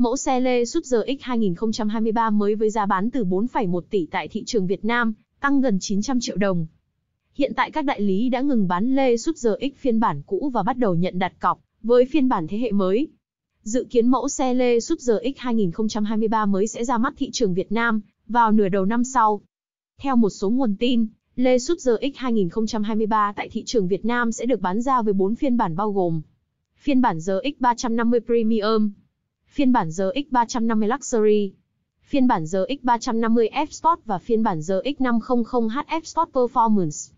Mẫu xe Lê Super X 2023 mới với giá bán từ 4,1 tỷ tại thị trường Việt Nam, tăng gần 900 triệu đồng. Hiện tại các đại lý đã ngừng bán Lê Super X phiên bản cũ và bắt đầu nhận đặt cọc với phiên bản thế hệ mới. Dự kiến mẫu xe Lê Super X 2023 mới sẽ ra mắt thị trường Việt Nam vào nửa đầu năm sau. Theo một số nguồn tin, Lê Super X 2023 tại thị trường Việt Nam sẽ được bán ra với 4 phiên bản bao gồm phiên bản GX 350 Premium, phiên bản GX 350 Luxury, phiên bản GX 350 F Sport và phiên bản GX 500 HF Sport Performance.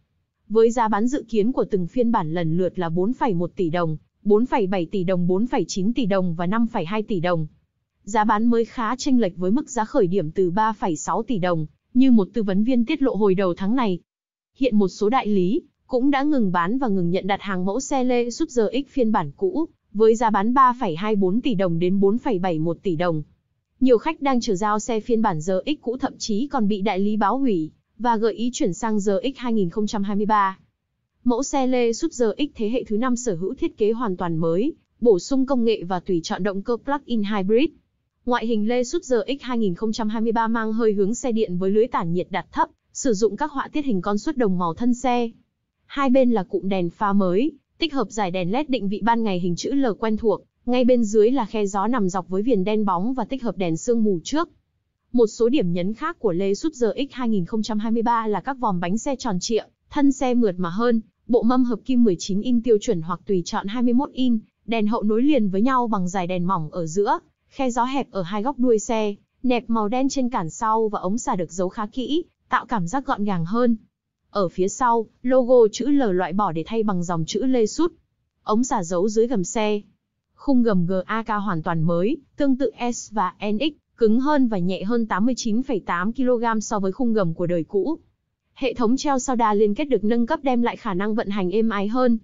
Với giá bán dự kiến của từng phiên bản lần lượt là 4,1 tỷ đồng, 4,7 tỷ đồng, 4,9 tỷ đồng và 5,2 tỷ đồng. Giá bán mới khá chênh lệch với mức giá khởi điểm từ 3,6 tỷ đồng, như một tư vấn viên tiết lộ hồi đầu tháng này. Hiện một số đại lý cũng đã ngừng bán và ngừng nhận đặt hàng mẫu xe lê Lexus RX phiên bản cũ với giá bán 3,24 tỷ đồng đến 4,71 tỷ đồng. Nhiều khách đang chờ giao xe phiên bản ZX cũ thậm chí còn bị đại lý báo hủy và gợi ý chuyển sang ZX 2023. Mẫu xe Lê Súp ZX thế hệ thứ 5 sở hữu thiết kế hoàn toàn mới, bổ sung công nghệ và tùy chọn động cơ plug-in hybrid. Ngoại hình Lê Súp ZX 2023 mang hơi hướng xe điện với lưới tản nhiệt đặt thấp, sử dụng các họa tiết hình con suất đồng màu thân xe. Hai bên là cụm đèn pha mới, Tích hợp giải đèn led định vị ban ngày hình chữ L quen thuộc, ngay bên dưới là khe gió nằm dọc với viền đen bóng và tích hợp đèn sương mù trước. Một số điểm nhấn khác của Lê Súp GX 2023 là các vòm bánh xe tròn trịa, thân xe mượt mà hơn, bộ mâm hợp kim 19 in tiêu chuẩn hoặc tùy chọn 21 in, đèn hậu nối liền với nhau bằng dải đèn mỏng ở giữa, khe gió hẹp ở hai góc đuôi xe, nẹp màu đen trên cản sau và ống xả được giấu khá kỹ, tạo cảm giác gọn gàng hơn. Ở phía sau, logo chữ L loại bỏ để thay bằng dòng chữ Lê Sút. Ống xả giấu dưới gầm xe. Khung gầm GAK hoàn toàn mới, tương tự S và NX, cứng hơn và nhẹ hơn 89,8 kg so với khung gầm của đời cũ. Hệ thống treo sau đa liên kết được nâng cấp đem lại khả năng vận hành êm ái hơn.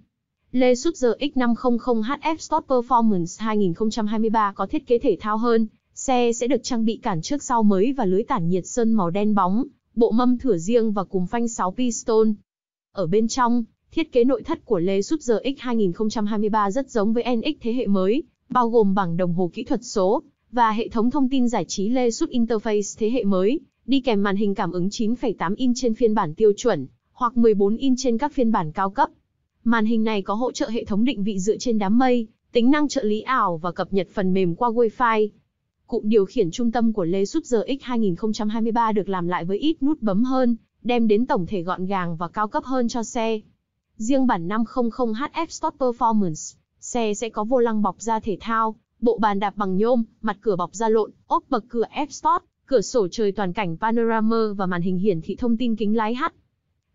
Lê Sút GX500 HF Sport Performance 2023 có thiết kế thể thao hơn, xe sẽ được trang bị cản trước sau mới và lưới tản nhiệt sơn màu đen bóng, bộ mâm thửa riêng và cùng phanh 6 piston. Ở bên trong, thiết kế nội thất của Lê Súp GX 2023 rất giống với NX thế hệ mới, bao gồm bảng đồng hồ kỹ thuật số và hệ thống thông tin giải trí Lê Súp Interface thế hệ mới, đi kèm màn hình cảm ứng 9,8 inch trên phiên bản tiêu chuẩn hoặc 14 inch trên các phiên bản cao cấp. Màn hình này có hỗ trợ hệ thống định vị dựa trên đám mây, tính năng trợ lý ảo và cập nhật phần mềm qua Wi-Fi, cụm điều khiển trung tâm của Lê Súp GX 2023 được làm lại với ít nút bấm hơn, đem đến tổng thể gọn gàng và cao cấp hơn cho xe. Riêng bản 500 HF Sport Performance, xe sẽ có vô lăng bọc da thể thao, bộ bàn đạp bằng nhôm, mặt cửa bọc da lộn, ốp bậc cửa F Sport, cửa sổ trời toàn cảnh panorama và màn hình hiển thị thông tin kính lái H.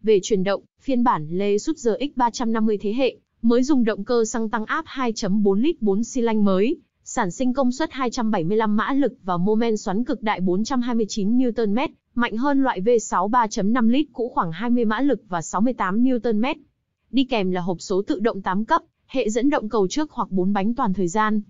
Về chuyển động, phiên bản Lê Súp GX 350 thế hệ mới dùng động cơ xăng tăng áp 2.4 lít 4 xi lanh mới, sản sinh công suất 275 mã lực và mô men xoắn cực đại 429 Nm, mạnh hơn loại V6 3.5 lít cũ khoảng 20 mã lực và 68 Nm. Đi kèm là hộp số tự động 8 cấp, hệ dẫn động cầu trước hoặc 4 bánh toàn thời gian.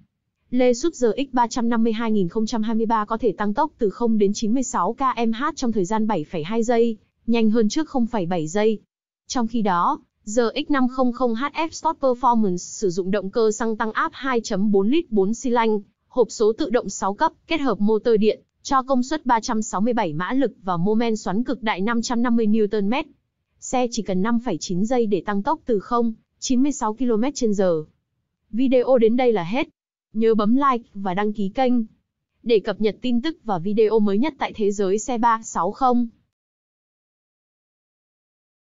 Lê Súp GX 352 2023 có thể tăng tốc từ 0 đến 96 km/h trong thời gian 7,2 giây, nhanh hơn trước 0,7 giây. Trong khi đó, ZX500HF Sport Performance sử dụng động cơ xăng tăng áp 2.4 lít 4 xi lanh, hộp số tự động 6 cấp, kết hợp motor điện, cho công suất 367 mã lực và mô men xoắn cực đại 550 Nm. Xe chỉ cần 5,9 giây để tăng tốc từ 0, 96 km/h. Video đến đây là hết. Nhớ bấm like và đăng ký kênh để cập nhật tin tức và video mới nhất tại thế giới xe 360.